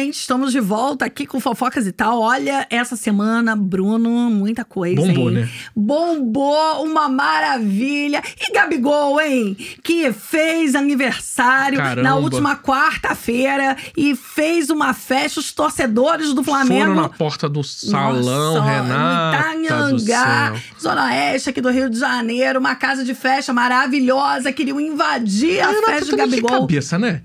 gente, estamos de volta aqui com fofocas e tal. Olha, essa semana, Bruno, muita coisa. Bombou, hein? né? Bombou, uma maravilha. E Gabigol, hein? Que fez aniversário Caramba. na última quarta-feira e fez uma festa. Os torcedores do Flamengo. Foram na porta do salão, Renato. Itanhangá, Zona Oeste aqui do Rio de Janeiro, uma casa de festa maravilhosa. Queriam invadir a, Renata festa de Gabigol. De cabeça, né?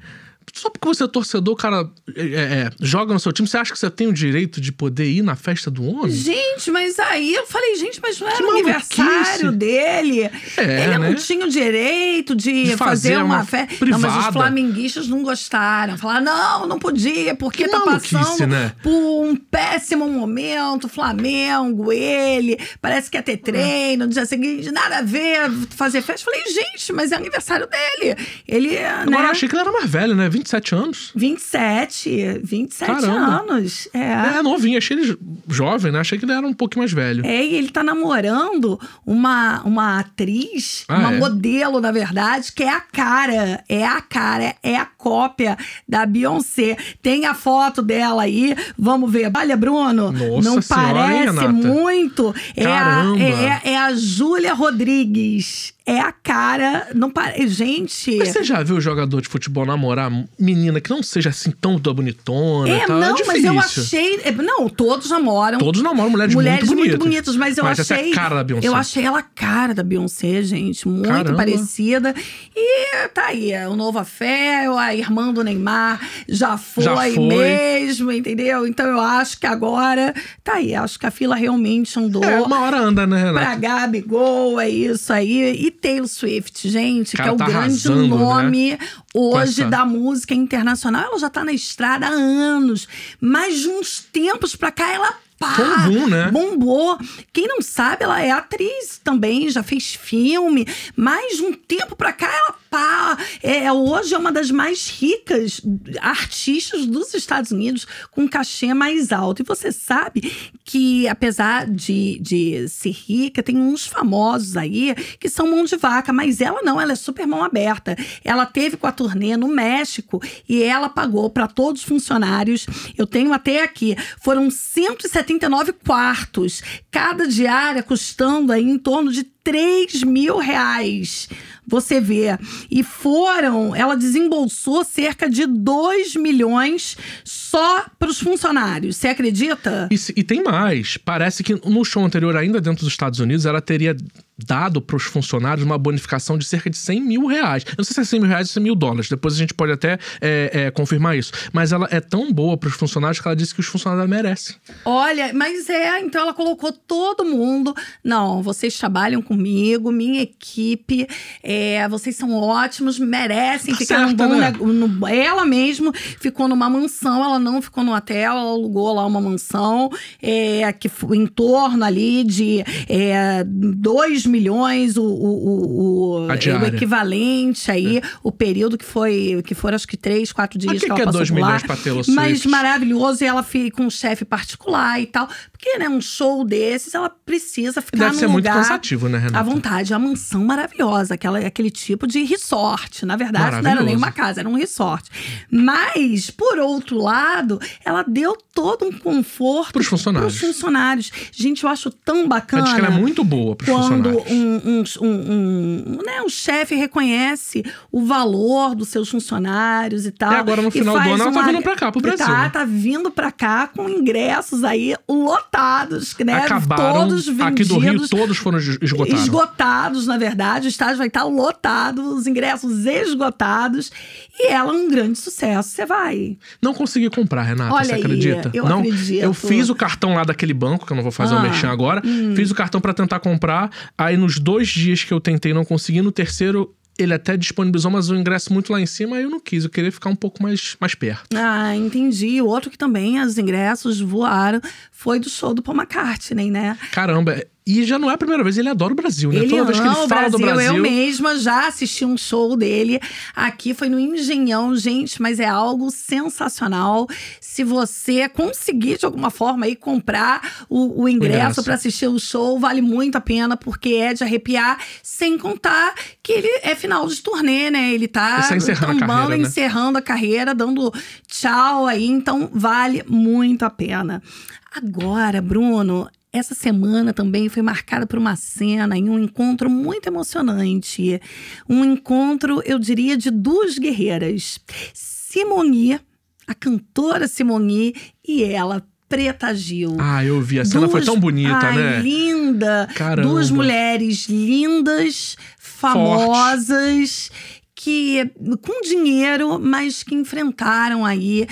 só porque você é torcedor, cara é, é, joga no seu time, você acha que você tem o direito de poder ir na festa do homem? Gente, mas aí eu falei, gente, mas não era o aniversário dele. É, ele né? não tinha o direito de, de fazer, fazer, uma, uma festa. Privada. Não, mas os flamenguistas não gostaram. Falaram, não, não podia, porque que tá passando né? por um péssimo momento. Flamengo, ele, parece que ia ter é. treino, no dia seguinte, nada a ver, fazer festa. Eu falei, gente, mas é aniversário dele. Ele. Agora né? eu achei que ele era mais velho, né? 27 anos? 27, 27 Caramba. anos. É. é novinho, achei ele jovem, né? Achei que ele era um pouco mais velho. É, e ele tá namorando uma, uma atriz, ah, uma é? modelo, na verdade, que é a cara, é a cara, é a cópia da Beyoncé. Tem a foto dela aí, vamos ver. Olha, Bruno, Nossa não senhora, parece hein, muito. Caramba. É a, é, é a Júlia Rodrigues é a cara. Não para. Gente. Mas você já viu jogador de futebol namorar menina que não seja assim tão bonitona? É, é não, é mas eu achei. É, não, todos namoram. Todos namoram mulheres, mulheres muito, muito bonitas. mas eu mas achei. Essa é a cara da Beyoncé. Eu achei ela a cara da Beyoncé, gente. Muito Caramba. parecida. E tá aí, é o novo afé, a irmã do Neymar já foi, já foi mesmo, entendeu? Então eu acho que agora. Tá aí, acho que a fila realmente andou. É, uma hora anda, né, Renata? Pra Gabigol, é isso aí. E Taylor Swift, gente, Cara, que é o tá grande arrasando, né? nome né? hoje essa... da música internacional. Ela já tá na estrada há anos, mas de uns tempos pra cá ela pá, boom, né? bombou. Quem não sabe, ela é atriz também, já fez filme, mas de um tempo pra cá ela pá, é, é, hoje é uma das mais ricas artistas dos Estados Unidos, com cachê mais alto. E você sabe que, apesar de, de ser rica, tem uns famosos aí que são mão de vaca, mas ela não, ela é super mão aberta. Ela teve com a turnê no México e ela pagou para todos os funcionários. Eu tenho até aqui, foram 179 quartos, cada diária custando aí em torno de 3 mil reais você vê. E foram, ela desembolsou cerca de 2 milhões só para os funcionários. Você acredita? E, e tem mais. Parece que no show anterior, ainda dentro dos Estados Unidos, ela teria dado para os funcionários uma bonificação de cerca de 100 mil reais. Eu não sei se é 100 mil reais ou 100 mil dólares, depois a gente pode até é, é, confirmar isso. Mas ela é tão boa para os funcionários que ela disse que os funcionários merecem. Olha, mas é, então ela colocou todo mundo. Não, vocês trabalham comigo, minha equipe, é, vocês são ótimos, merecem tá ficar certa, num né? no, Ela mesmo ficou numa mansão, ela não ficou no hotel, ela alugou lá uma mansão é, que em torno ali de é, dois milhões, o, o, o, o equivalente aí, é. o período que foi, que foram acho que três quatro dias. Mas que, que, que é milhões pra Taylor Swift? Mas maravilhoso, e ela fica com um chefe particular e tal. Porque, né, um show desses, ela precisa ficar Deve num ser lugar muito cansativo, né, Renata? À vontade, é a mansão maravilhosa, aquela, aquele tipo de resort. Na verdade, não era nem uma casa, era um resort. Mas, por outro lado, ela deu todo um conforto para os funcionários. Pros funcionários. Gente, eu acho tão bacana. Acho que ela é muito boa para os funcionários um, um, um, né, um chefe reconhece o valor dos seus funcionários e tal. E agora no final do ano ela tá uma... tá vindo pra cá, pro tá, Brasil. Tá, né? tá vindo pra cá com ingressos aí lotados, né? Acabaram, todos vendidos. Aqui do Rio todos foram esgotados. Esgotados, na verdade. O estádio vai estar tá lotado, os ingressos esgotados. E ela é um grande sucesso. Você vai. Não consegui comprar, Renata, Olha você aí, acredita? Eu não, acredito. Eu fiz o cartão lá daquele banco, que eu não vou fazer ah, o um agora. Hum. Fiz o cartão para tentar comprar. Aí nos dois dias que eu tentei não consegui, no terceiro ele até disponibilizou, mas o ingresso muito lá em cima, aí eu não quis, eu queria ficar um pouco mais, mais perto. Ah, entendi. O outro que também, os ingressos voaram, foi do show do Paul McCartney, né? Caramba, e já não é a primeira vez, ele adora o Brasil, né? Ele Toda vez que ele fala Brasil, do Brasil. Eu mesma já assisti um show dele aqui, foi no Engenhão, gente, mas é algo sensacional. Se você conseguir de alguma forma aí comprar o, o ingresso para assistir o show, vale muito a pena, porque é de arrepiar, sem contar que ele é final de turnê, né? Ele tá encerrando tombando, a carreira, né? encerrando a carreira, dando tchau aí, então vale muito a pena. Agora, Bruno, essa semana também foi marcada por uma cena em um encontro muito emocionante. Um encontro, eu diria, de duas guerreiras. Simoni, a cantora Simoni, e ela Preta Gil. Ah, eu vi. A cena duas... foi tão bonita, Ai, né? linda. Caramba. Duas mulheres lindas, famosas. Forte. Que com dinheiro, mas que enfrentaram aí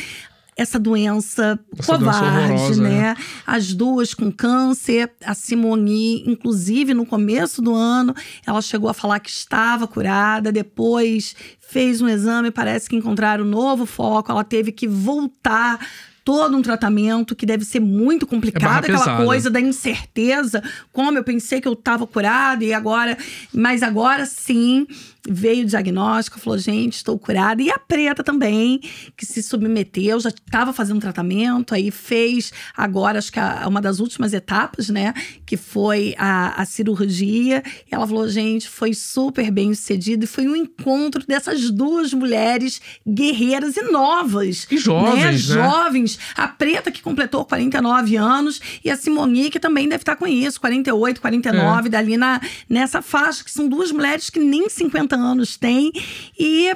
essa doença essa covarde, doença né? É. As duas com câncer. A Simone, inclusive, no começo do ano, ela chegou a falar que estava curada, depois fez um exame, parece que encontraram um novo foco, ela teve que voltar todo um tratamento que deve ser muito complicado, é aquela pesada. coisa da incerteza. Como eu pensei que eu estava curada e agora. Mas agora sim veio o diagnóstico, falou: gente, estou curada. E a preta também, que se submeteu, já estava fazendo tratamento, aí fez agora, acho que a, uma das últimas etapas, né? Que foi a, a cirurgia. E ela falou: gente, foi super bem sucedido. E foi um encontro dessas duas mulheres guerreiras e novas. E jovens. Né? né? Jovens a Preta, que completou 49 anos, e a Simoni, que também deve estar com isso, 48, 49, é. dali na, nessa faixa, que são duas mulheres que nem 50 anos têm. E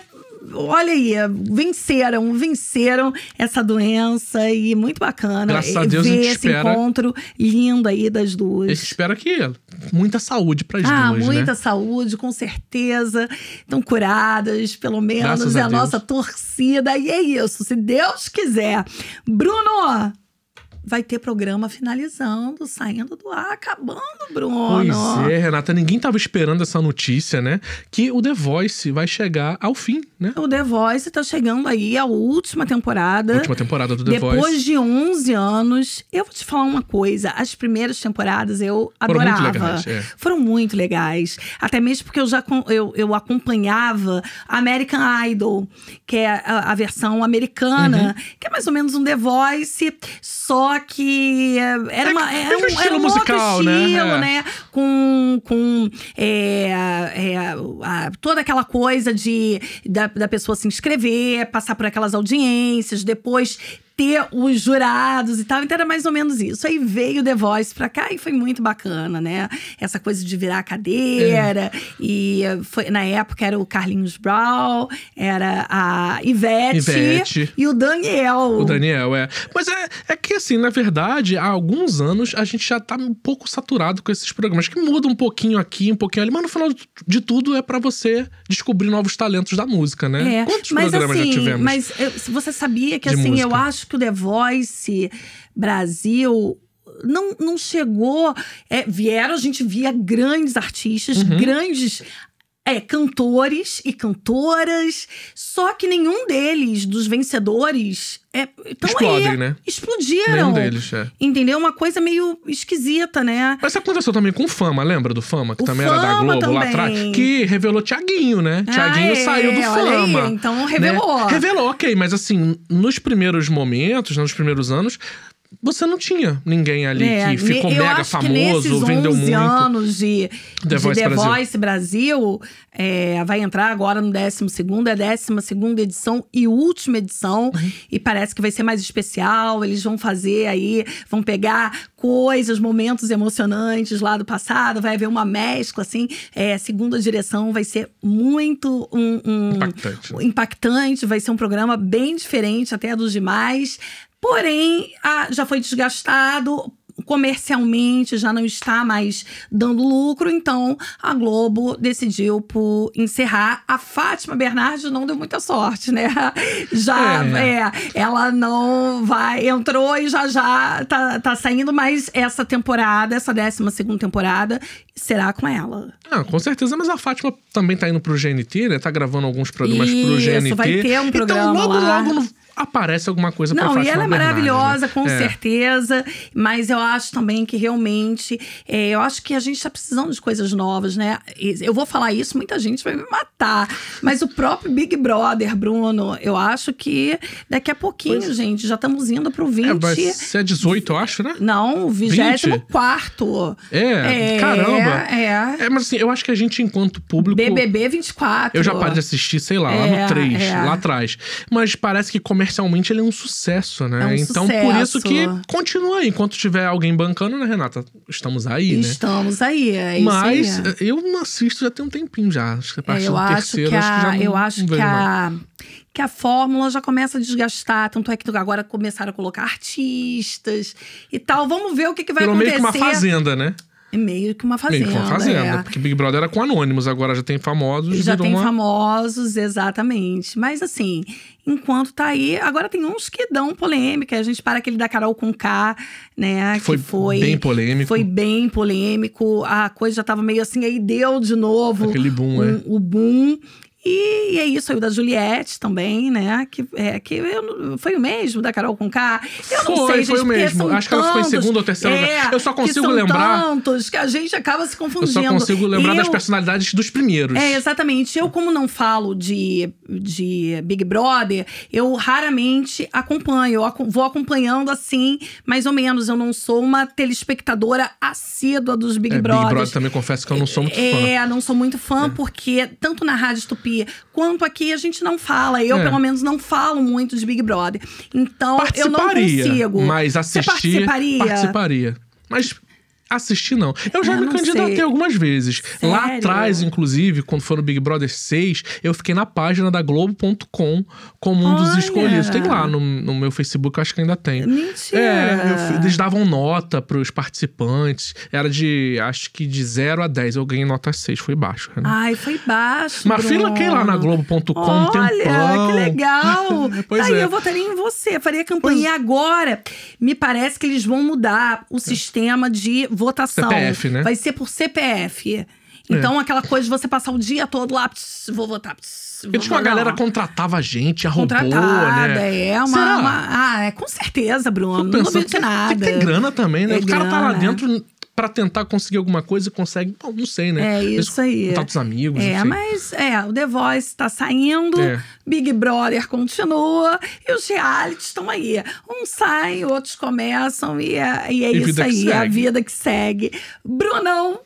olha aí, é, venceram, venceram essa doença e muito bacana. Graças a Deus, ver a gente esse espera... encontro lindo aí das duas. Espero que muita saúde para as ah, duas, né? muita né? saúde, com certeza. Estão curadas, pelo menos Graças é a, a nossa torcida e é isso, se Deus quiser. Bruno, vai ter programa finalizando, saindo do ar, acabando, Bruno. Pois é, Renata, ninguém estava esperando essa notícia, né? Que o The Voice vai chegar ao fim, né? O The Voice está chegando aí a última temporada. Última temporada do The Depois Voice. Depois de 11 anos, eu vou te falar uma coisa, as primeiras temporadas eu Foram adorava. Muito legais, é. Foram muito legais. Até mesmo porque eu já eu, eu acompanhava American Idol, que é a, a versão americana, uhum. que é mais ou menos um The Voice, só que é, era, é uma, era, é um, era um musical, outro né? estilo, né? né? Com, com é, é, a, toda aquela coisa de, da, da pessoa se inscrever, passar por aquelas audiências, depois ter os jurados e tal. Então era mais ou menos isso. Aí veio The Voice pra cá e foi muito bacana, né? Essa coisa de virar a cadeira. É. E foi, na época era o Carlinhos Brown, era a Ivete, Ivete, e o Daniel. O Daniel, é. Mas é, é que assim, na verdade, há alguns anos a gente já tá um pouco saturado com esses programas, que muda um pouquinho aqui, um pouquinho ali, mas no final de tudo é para você descobrir novos talentos da música, né? É. Quantos mas, programas assim, já tivemos? Mas eu, você sabia que assim, música? eu acho acho que o The Voice Brasil não, não chegou. É, vieram, a gente via grandes artistas, uhum. grandes é, cantores e cantoras, só que nenhum deles, dos vencedores, é, então Explodem, aí, é, né? Explodiram. Nenhum deles, é. Entendeu? Uma coisa meio esquisita, né? Mas isso aconteceu também com Fama, lembra do Fama? Que o também Fama era da Globo também. lá atrás. Que revelou Tiaguinho, né? Ah, Tiaguinho é, saiu do Fama. Aí, então né? revelou. Né? Revelou, ok. Mas assim, nos primeiros momentos, nos primeiros anos, você não tinha ninguém ali é, que ficou mega famoso, vendeu 11 muito. anos de The, de The Brasil. Voice Brasil, é, vai entrar agora no 12, é 12 edição e última edição. Uhum. E parece que vai ser mais especial. Eles vão fazer aí, vão pegar coisas, momentos emocionantes lá do passado, vai haver uma mescla, assim. É, segunda direção, vai ser muito um, um impactante. impactante, vai ser um programa bem diferente até dos demais. Porém, a, já foi desgastado, comercialmente já não está mais dando lucro, então a Globo decidiu por encerrar. A Fátima Bernardes não deu muita sorte, né? Já, é. é ela não vai, entrou e já já tá, tá saindo, mas essa temporada, essa 12 segunda temporada, será com ela. Ah, com certeza, mas a Fátima também tá indo pro GNT, né? Tá gravando alguns programas Isso, pro GNT. vai ter um então, programa Então logo, lá. logo aparece alguma coisa Não, pra e ela é né? maravilhosa, né? com é. certeza. Mas eu acho também que realmente. É, eu acho que a gente tá precisando de coisas novas, né? Eu vou falar isso, muita gente vai me matar. Mas o próprio Big Brother, Bruno, eu acho que daqui a pouquinho, pois. gente, já estamos indo pro 20. É, vai ser 18, eu acho, né? Não, 24. É, é, caramba. É, é. mas assim, eu acho que a gente, enquanto público. BBB 24. Eu já parei de assistir, sei lá, lá no 3, é, é. lá atrás. Mas parece que começa comercialmente ele é um sucesso, né? É um então, sucesso. por isso que continua aí. Enquanto tiver alguém bancando, né, Renata? Estamos aí, né? Estamos aí, é isso. Mas aí. É. Eh, eu não assisto já tem um tempinho já. Acho que é a partir é, do terceiro, a, acho que já não, Eu acho não que, a, que a fórmula já começa a desgastar. Tanto é que agora começaram a colocar artistas e tal. Vamos ver o que, que vai Pelo acontecer. Meio que uma fazenda, né? É meio que uma fazenda. Meio que uma fazenda. É. Porque Big Brother era com anônimos, agora já tem famosos. Já tem uma... famosos, exatamente. Mas assim, enquanto tá aí, agora tem uns que dão polêmica. A gente para aquele da Carol com K, né? Foi, que foi bem polêmico. Foi bem polêmico. A coisa já tava meio assim, aí deu de novo. Aquele boom, é. um, é. O boom. E, e, é isso, o da Juliette também, né? Que, é, que eu, foi o mesmo, da Carol com K. Eu não foi, sei, gente, foi o mesmo. Acho que ela ficou em segundo ou terceiro é, Eu só consigo lembrar. tantos que a gente acaba se confundindo. Eu só consigo lembrar eu, das personalidades dos primeiros. É, exatamente. Eu, como não falo de, de Big Brother, eu raramente acompanho. Eu vou acompanhando assim, mais ou menos. Eu não sou uma telespectadora assídua dos Big é, Brothers. Big Brother também confesso que eu não sou muito é, fã. É, não sou muito fã, é. porque tanto na Rádio Tupi Quanto aqui a gente não fala. Eu, é. pelo menos, não falo muito de Big Brother. Então, eu não consigo. Mas assistir. Você participaria? Participaria. Mas Assistir, não. Eu já eu é, me candidatei sei. algumas vezes. Sério? Lá atrás, inclusive, quando foi no Big Brother 6, eu fiquei na página da Globo.com como um Olha. dos escolhidos. Tem lá no, no, meu Facebook, acho que ainda tem. Mentira! É, eu, eles davam nota pros participantes. Era de, acho que de 0 a 10. Eu ganhei nota 6, foi baixo. Né? Ai, foi baixo. Mas fila fiquei lá na Globo.com um tempão. que legal! pois tá Aí é. eu votaria em você, faria campanha. Pois... E agora, me parece que eles vão mudar o é. sistema de votação. CPF, né? Vai ser por CPF. Então, é. aquela coisa de você passar o dia todo lá, pss, vou votar. Pss, vou, eu acho que a galera contratava a gente, arrumou, né? É, uma, uma, Ah, é, com certeza, Bruno. Não duvido de nada. Tem que ter grana também, né? É o cara tá lá dentro para tentar conseguir alguma coisa, consegue. Bom, não sei, né? É isso aí. Contatos amigos. É, mas é, o The Voice tá saindo, é. Big Brother continua e os realities estão aí. Uns saem, outros começam e é, e é e isso aí, é a vida que segue. Brunão,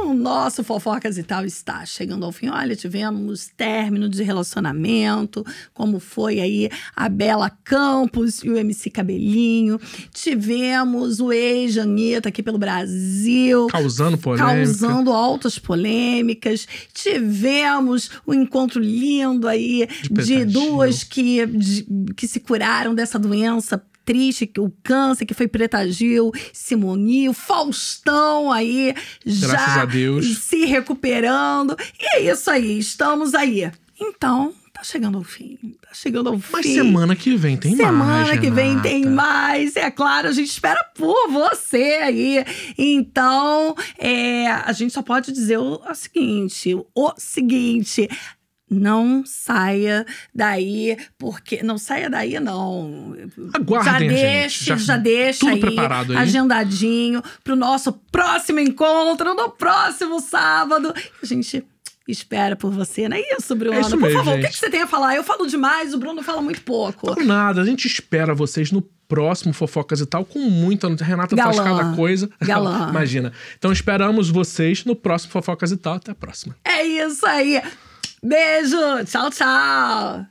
então, nosso Fofocas e Tal está chegando ao fim. Olha, tivemos término de relacionamento, como foi aí a Bela Campos e o MC Cabelinho. Tivemos o ex-Janita aqui pelo Brasil. Causando polêmica. Causando altas polêmicas. Tivemos o um encontro lindo aí de, de duas que, de, que se curaram dessa doença triste, o câncer, que foi Preta Gil, o Faustão aí já se recuperando. E é isso aí, estamos aí. Então, tá chegando ao fim, tá chegando ao Mas fim. Mas semana que vem tem semana mais. Semana que vem tem mais, é claro, a gente espera por você aí. Então, é, a gente só pode dizer o, o seguinte: o seguinte, não saia daí, porque. Não saia daí, não. Aguardem, já deixa, gente. Já, já deixa tudo aí, preparado aí. agendadinho para o nosso próximo encontro, no próximo sábado. A gente espera por você. Não é isso, Bruno? É isso por mesmo, favor, gente. o que, que, você tem a falar? Eu falo demais, o Bruno fala muito pouco. Não, nada, a gente espera vocês no próximo Fofocas e Tal com muita... Renata Galã. faz cada coisa. Galã. Imagina. Então esperamos vocês no próximo Fofocas e Tal. Até a próxima. É isso aí. Beijo, tchau, tchau.